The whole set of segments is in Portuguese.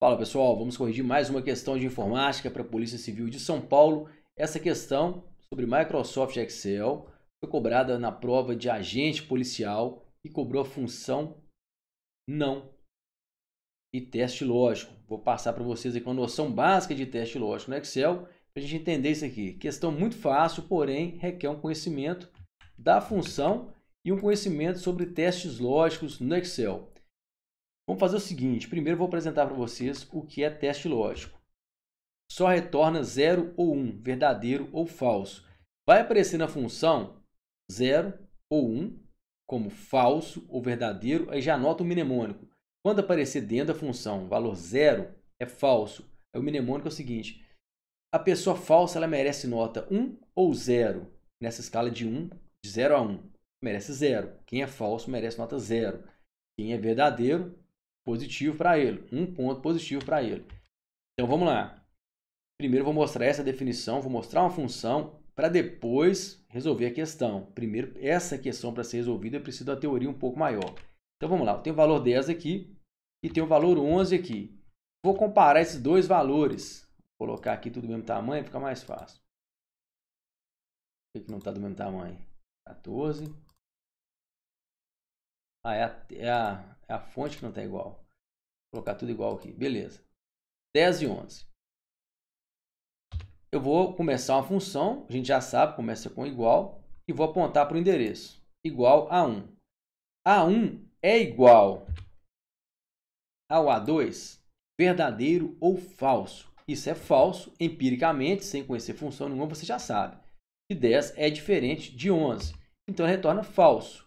Fala pessoal, vamos corrigir mais uma questão de informática para a Polícia Civil de São Paulo. Essa questão sobre Microsoft Excel foi cobrada na prova de agente policial e cobrou a função não e teste lógico. Vou passar para vocês aqui uma noção básica de teste lógico no Excel para a gente entender isso aqui. Questão muito fácil, porém requer um conhecimento da função e um conhecimento sobre testes lógicos no Excel. Vamos fazer o seguinte, primeiro vou apresentar para vocês o que é teste lógico. Só retorna 0 ou 1, um, verdadeiro ou falso. Vai aparecer na função 0 ou 1, um, como falso ou verdadeiro, aí já anota o mnemônico. Quando aparecer dentro da função valor 0, é falso. Aí o mnemônico é o seguinte, a pessoa falsa ela merece nota 1 um ou 0, nessa escala de 1, de 0 a 1. Merece 0. Quem é falso merece nota 0. Quem é verdadeiro positivo para ele, um ponto positivo para ele. Então vamos lá. Primeiro vou mostrar essa definição, vou mostrar uma função para depois resolver a questão. Primeiro, essa questão para ser resolvida eu preciso da teoria um pouco maior. Então vamos lá, eu tenho o valor 10 aqui e tenho o valor 11 aqui. Vou comparar esses dois valores. Vou colocar aqui tudo do mesmo tamanho, fica mais fácil. Por que não está do mesmo tamanho? 14. Ah, é a, é a, é a fonte que não está igual colocar tudo igual aqui. Beleza. 10 e 11. Eu vou começar uma função, a gente já sabe, começa com igual, e vou apontar para o endereço, igual a 1. A1 é igual ao A2, verdadeiro ou falso. Isso é falso, empiricamente, sem conhecer função nenhuma, você já sabe. E 10 é diferente de 11, então retorna falso.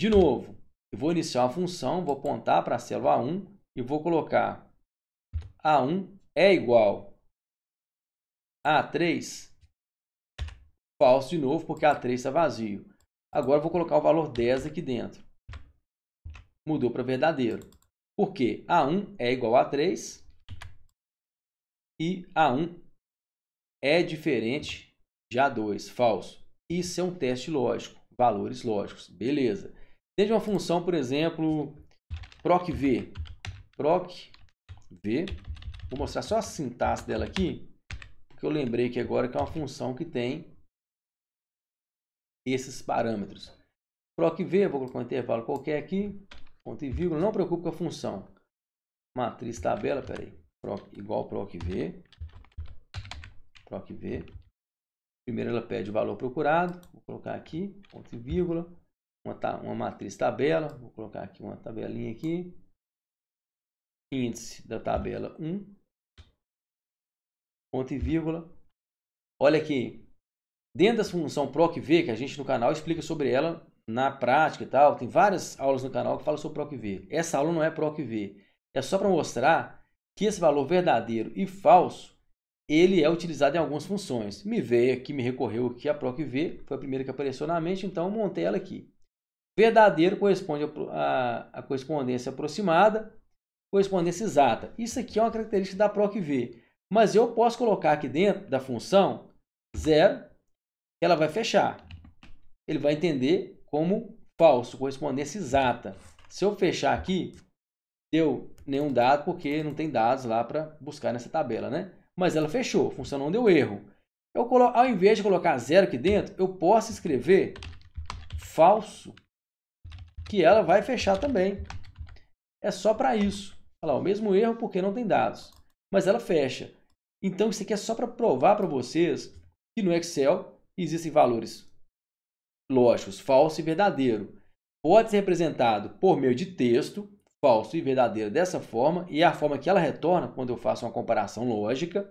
De novo, eu vou iniciar uma função, vou apontar para a célula A1, e vou colocar A1 é igual A3, falso de novo, porque A3 está vazio. Agora vou colocar o valor 10 aqui dentro. Mudou para verdadeiro. Por quê? A1 é igual a 3 e A1 é diferente de A2, falso. Isso é um teste lógico, valores lógicos, beleza. Dentro uma função, por exemplo, procv, proc v. Vou mostrar só a sintaxe dela aqui, porque eu lembrei que agora que é uma função que tem esses parâmetros. Proc v, vou colocar um intervalo qualquer aqui, ponto e vírgula, não preocupe com a função. Matriz tabela, peraí, proc, igual proc v, proc v. Primeiro ela pede o valor procurado, vou colocar aqui, ponto e vírgula, uma, uma matriz tabela, vou colocar aqui uma tabelinha aqui, índice da tabela 1, ponto e vírgula. Olha aqui, dentro da função PROC V, que a gente no canal explica sobre ela na prática e tal, tem várias aulas no canal que falam sobre PROC V. Essa aula não é PROC V, é só para mostrar que esse valor verdadeiro e falso, ele é utilizado em algumas funções. Me veio aqui, me recorreu aqui a PROC V, foi a primeira que apareceu na mente, então montei ela aqui. Verdadeiro corresponde à correspondência aproximada, correspondência exata. Isso aqui é uma característica da PROC-V. Mas eu posso colocar aqui dentro da função zero, ela vai fechar. Ele vai entender como falso, correspondência exata. Se eu fechar aqui, deu nenhum dado, porque não tem dados lá para buscar nessa tabela, né? Mas ela fechou, a função não deu erro. Eu colo... Ao invés de colocar zero aqui dentro, eu posso escrever falso, que ela vai fechar também. É só para isso. Olha lá, o mesmo erro porque não tem dados. Mas ela fecha. Então isso aqui é só para provar para vocês que no Excel existem valores lógicos, falso e verdadeiro. Pode ser representado por meio de texto, falso e verdadeiro dessa forma, e é a forma que ela retorna quando eu faço uma comparação lógica.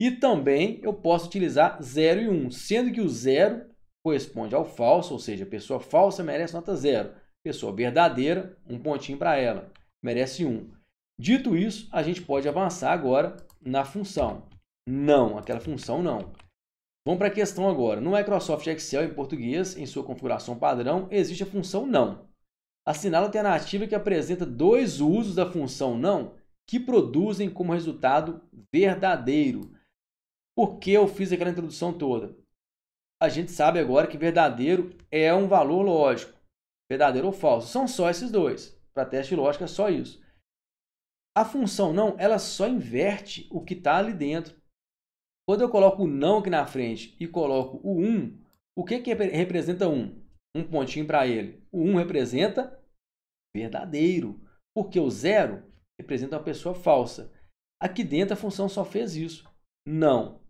E também eu posso utilizar 0 e 1, um, sendo que o 0 corresponde ao falso, ou seja, pessoa falsa merece nota 0, pessoa verdadeira, um pontinho para ela, merece 1. Um. Dito isso, a gente pode avançar agora na função. Não, aquela função não. Vamos para a questão agora. No Microsoft Excel em português, em sua configuração padrão, existe a função não. Assinala alternativa que apresenta dois usos da função não que produzem como resultado verdadeiro. Por que eu fiz aquela introdução toda? A gente sabe agora que verdadeiro é um valor lógico. Verdadeiro ou falso. São só esses dois. Para teste de lógica é só isso. A função não, ela só inverte o que está ali dentro. Quando eu coloco o não aqui na frente e coloco o 1, um, o que, que representa 1? Um? um pontinho para ele. O 1 um representa verdadeiro, porque o 0 representa uma pessoa falsa. Aqui dentro a função só fez isso. Não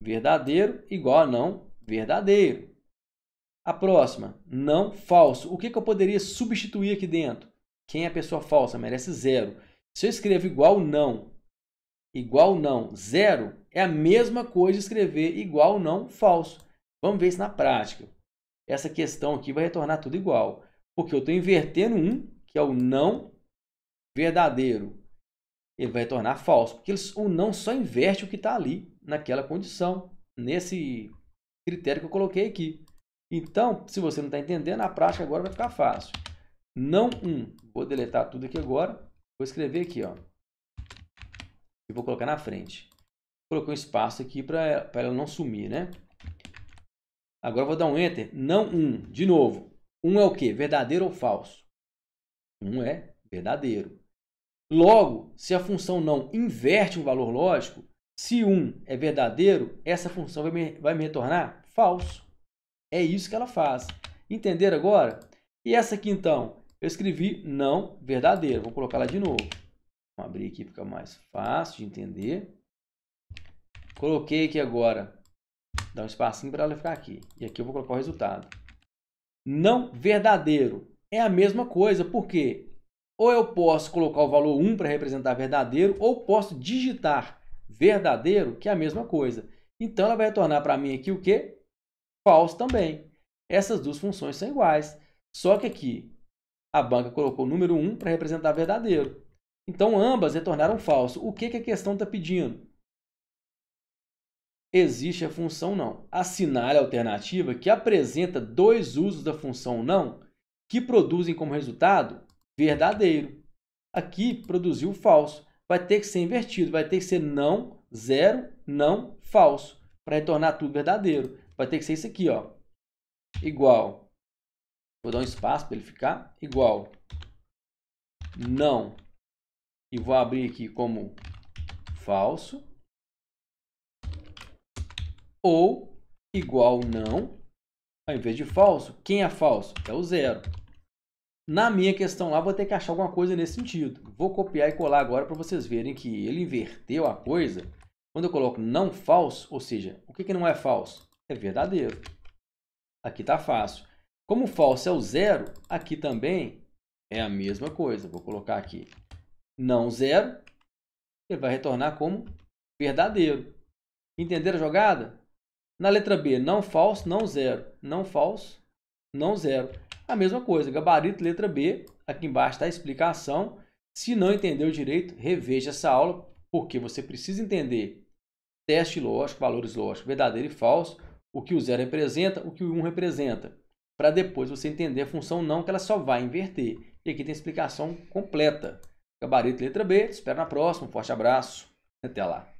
verdadeiro igual a não verdadeiro. A próxima, não falso. O que, que eu poderia substituir aqui dentro? Quem é a pessoa falsa? Merece zero. Se eu escrevo igual não, igual não, zero, é a mesma coisa escrever igual não, falso. Vamos ver isso na prática. Essa questão aqui vai retornar tudo igual. Porque eu estou invertendo um, que é o não verdadeiro. Ele vai retornar falso. Porque o não só inverte o que está ali, naquela condição, nesse critério que eu coloquei aqui. Então, se você não está entendendo, na prática agora vai ficar fácil. Não 1. Um. Vou deletar tudo aqui agora. Vou escrever aqui, ó. E vou colocar na frente. Colocou um espaço aqui para ela não sumir, né? Agora vou dar um Enter. Não um. De novo. Um é o quê? Verdadeiro ou falso? Um é verdadeiro. Logo, se a função não inverte um valor lógico, se um é verdadeiro, essa função vai me, vai me retornar falso. É isso que ela faz. Entenderam agora? E essa aqui então? Eu escrevi não verdadeiro. Vou colocar lá de novo. Vou abrir aqui, fica mais fácil de entender. Coloquei aqui agora. Dá um espacinho para ela ficar aqui. E aqui eu vou colocar o resultado. Não verdadeiro. É a mesma coisa, porque ou eu posso colocar o valor 1 para representar verdadeiro, ou posso digitar verdadeiro, que é a mesma coisa. Então ela vai retornar para mim aqui o que? Falso também. Essas duas funções são iguais. Só que aqui a banca colocou o número 1 para representar verdadeiro. Então ambas retornaram falso. O que, que a questão está pedindo? Existe a função não. Assinale a alternativa que apresenta dois usos da função não que produzem como resultado verdadeiro. Aqui produziu falso. Vai ter que ser invertido, vai ter que ser não, zero, não, falso, para retornar tudo verdadeiro. Vai ter que ser isso aqui, ó. Igual Vou dar um espaço para ele ficar igual. Não. E vou abrir aqui como falso. Ou igual não. Ao invés de falso, quem é falso? É o zero. Na minha questão lá, vou ter que achar alguma coisa nesse sentido. Vou copiar e colar agora para vocês verem que ele inverteu a coisa. Quando eu coloco não falso, ou seja, o que, que não é falso? É verdadeiro. Aqui está fácil. Como falso é o zero, aqui também é a mesma coisa. Vou colocar aqui não zero, ele vai retornar como verdadeiro. Entenderam a jogada? Na letra B, não falso, não zero. Não falso, não zero. A mesma coisa, gabarito, letra B. Aqui embaixo está a explicação. Se não entendeu direito, reveja essa aula, porque você precisa entender teste lógico, valores lógicos, verdadeiro e falso, o que o zero representa, o que o um representa para depois você entender a função não, que ela só vai inverter. E aqui tem a explicação completa. Gabarito letra B, te espero na próxima. Um forte abraço. Até lá.